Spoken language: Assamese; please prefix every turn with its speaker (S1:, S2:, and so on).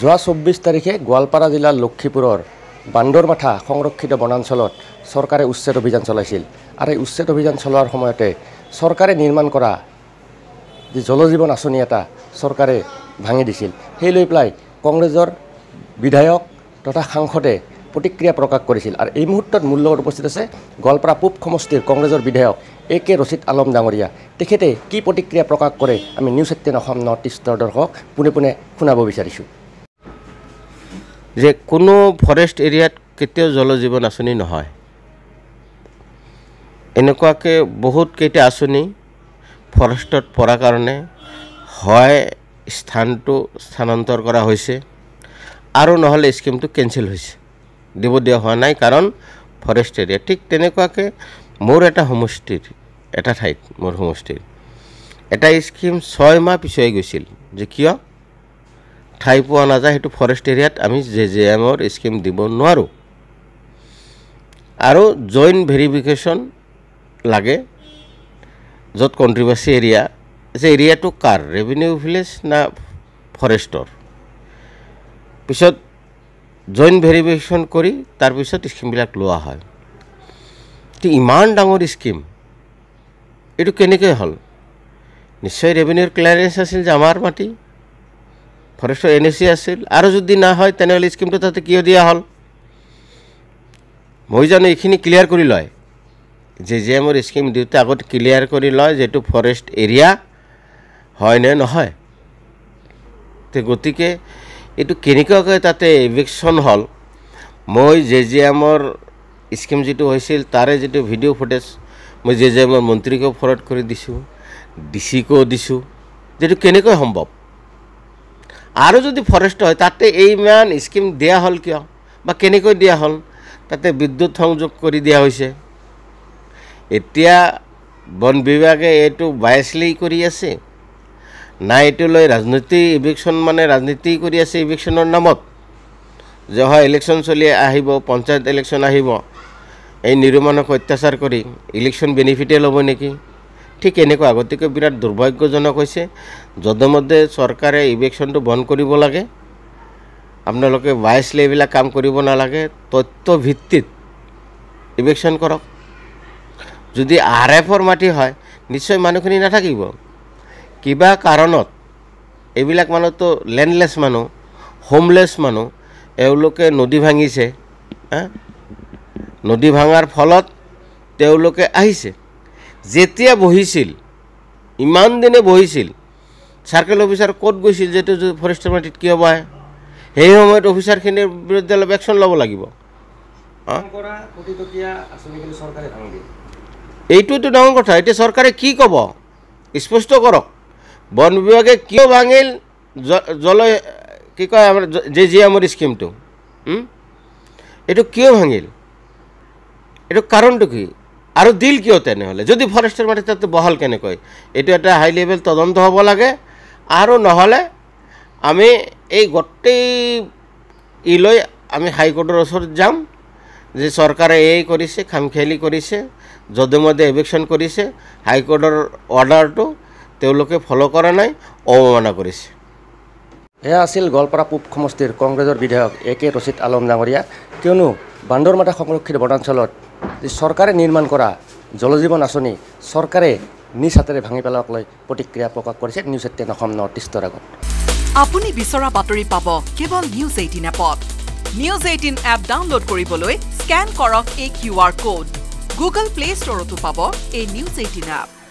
S1: যোৱা চৌব্বিছ তাৰিখে গোৱালপাৰা জিলাৰ লক্ষীপুৰৰ বান্দৰমাথা সংৰক্ষিত বনাঞ্চলত চৰকাৰে উচ্ছেদ অভিযান চলাইছিল আৰু এই উচ্ছেদ অভিযান চলোৱাৰ সময়তে চৰকাৰে নিৰ্মাণ কৰা যি জলজীৱন আঁচনি এটা চৰকাৰে ভাঙি দিছিল সেই লৈ পেলাই কংগ্ৰেছৰ বিধায়ক তথা সাংসদে প্ৰতিক্ৰিয়া প্ৰকাশ কৰিছিল আৰু এই মুহূৰ্তত মোৰ লগত উপস্থিত আছে গোৱালপাৰা পূব সমষ্টিৰ কংগ্ৰেছৰ বিধায়ক এ কে ৰচিদ আলম ডাঙৰীয়া তেখেতে কি প্ৰতিক্ৰিয়া প্ৰকাশ কৰে আমি নিউজ এইটিন অসম নৰ্থ ইষ্টৰ দৰ্শক পোনে পোনে শুনাব বিচাৰিছোঁ
S2: যে কোনো ফৰেষ্ট এৰিয়াত কেতিয়াও জল জীৱন আঁচনি নহয় এনেকুৱাকৈ বহুতকেইটা আঁচনি ফৰেষ্টত পৰা কাৰণে হয় স্থানটো স্থানান্তৰ কৰা হৈছে আৰু নহ'লে স্কিমটো কেঞ্চেল হৈছে দিব দিয়া হোৱা নাই কাৰণ ফৰেষ্ট এৰিয়া ঠিক তেনেকুৱাকৈ মোৰ এটা সমষ্টিৰ এটা ঠাইত মোৰ সমষ্টিৰ এটা স্কিম ছয়মাহ পিছুৱাই গৈছিল যে কিয় ঠাই পোৱা নাযায় সেইটো ফৰেষ্ট এৰিয়াত আমি জে জে এমৰ স্কিম দিব নোৱাৰোঁ আৰু জইণ্ট ভেৰিফিকেশ্যন লাগে য'ত কণ্ট্ৰিভাৰ্চি এৰিয়া যে এৰিয়াটো কাৰ ৰেভিনিউ ভিলেজ না ফৰেষ্টৰ পিছত জইণ্ট ভেৰিফিকেশ্যন কৰি তাৰপিছত স্কিমবিলাক লোৱা হয় তো ইমান ডাঙৰ স্কিম এইটো কেনেকৈ হ'ল নিশ্চয় ৰেভিনিউৰ ক্লিয়াৰেঞ্চ আছিল যে আমাৰ মাটি ফৰেষ্টৰ এন এ চি আছিল আৰু যদি না হয় তেনেহ'লে স্কিমটো তাতে কিয় দিয়া হ'ল মই জানো এইখিনি ক্লিয়াৰ কৰি লয় জে জি এমৰ স্কিম দিওঁতে আগত ক্লিয়াৰ কৰি লয় যিটো ফৰেষ্ট এৰিয়া হয়নে নহয় গতিকে এইটো কেনেকুৱাকৈ তাতে ইভিকশ্যন হ'ল মই জে জি এমৰ স্কিম যিটো হৈছিল তাৰে যিটো ভিডিঅ' ফুটেজ মই জে জি এমৰ মন্ত্ৰীকো ফৰৱাৰ্ড কৰি দিছোঁ ডি চিকো দিছোঁ যিটো কেনেকৈ সম্ভৱ আৰু যদি ফৰেষ্ট হয় তাতে এই ইমান স্কিম দিয়া হ'ল কিয় বা কেনেকৈ দিয়া হ'ল তাতে বিদ্যুৎ সংযোগ কৰি দিয়া হৈছে এতিয়া বন বিভাগে এইটো বায়াচলি কৰি আছে না এইটো লৈ ৰাজনীতি ইভেকশ্যন মানে ৰাজনীতি কৰি আছে ইভেকশ্যনৰ নামত যে হয় ইলেকশ্যন চলি আহিব পঞ্চায়ত ইলেকশ্যন আহিব এই নিৰুমানক অত্যাচাৰ কৰি ইলেকশ্যন বেনিফিটেই ল'ব নেকি ঠিক এনেকুৱা গতিকে বিৰাট দুৰ্ভাগ্যজনক হৈছে যদমধ্যে চৰকাৰে ইলেকশ্যনটো বন্ধ কৰিব লাগে আপোনালোকে বায়াছলি এইবিলাক কাম কৰিব নালাগে তথ্যভিত্তিত ইলেকশ্যন কৰক যদি আৰ এফৰ মাটি হয় নিশ্চয় মানুহখিনি নাথাকিব কিবা কাৰণত এইবিলাক মানুহতো লেণ্ডলেছ মানুহ হোমলেছ মানুহ এওঁলোকে নদী ভাঙিছে নদী ভাঙাৰ ফলত তেওঁলোকে আহিছে যেতিয়া বহিছিল ইমান দিনে বহিছিল চাৰ্কেল অফিচাৰ ক'ত গৈছিল যে এইটো ফৰেষ্ট ডিপাৰ্টমেণ্ট কিয় পায় সেই সময়ত অফিচাৰখিনিৰ বিৰুদ্ধে অলপ একশ্যন ল'ব লাগিব এইটোতো ডাঙৰ কথা এতিয়া চৰকাৰে কি ক'ব স্পষ্ট কৰক বন বিভাগে কিয় ভাঙিল জল কি কয় আমাৰ জে জি এমৰ স্কিমটো এইটো কিয় ভাঙিল এইটো কাৰণটো কি আৰু দিল কিয় তেনেহ'লে যদি ফৰেষ্টৰ মাটি তাতে বহল কেনেকৈ এইটো এটা হাই লেভেল তদন্ত হ'ব লাগে আৰু নহ'লে আমি এই গোটেই ই লৈ আমি হাইকোৰ্টৰ ওচৰত যাম যে চৰকাৰে এই কৰিছে খামখেয়ালি কৰিছে যদে মধ্যে এভিকশ্যন কৰিছে হাইকোৰ্টৰ অৰ্ডাৰটো তেওঁলোকে ফ'ল' কৰা নাই অৱমাননা কৰিছে এয়া আছিল গোৱালপাৰা পূব
S1: সমষ্টিৰ কংগ্ৰেছৰ বিধায়ক এ কে ৰচিদ আলম ডাঙৰীয়া কিয়নো বান্দৰমাতা সংৰক্ষিত বনাঞ্চলত চৰকাৰে নিৰ্মাণ কৰা জলজীৱন আঁচনি চৰকাৰে নিজ হাতেৰে ভাঙি পেলাওক লৈ প্ৰতিক্ৰিয়া প্ৰকাশ কৰিছে নিউজ এইটিন অসম নৰ্থ ইষ্টৰ আগত আপুনি বিচৰা বাতৰি পাব কেৱল নিউজ এইটিন এপত নিউজ এইটিন এপ ডাউনলোড কৰিবলৈ স্কেন কৰক এই Q R code Google Play ষ্টৰতো পাব এই নিউজ এইটিন এপ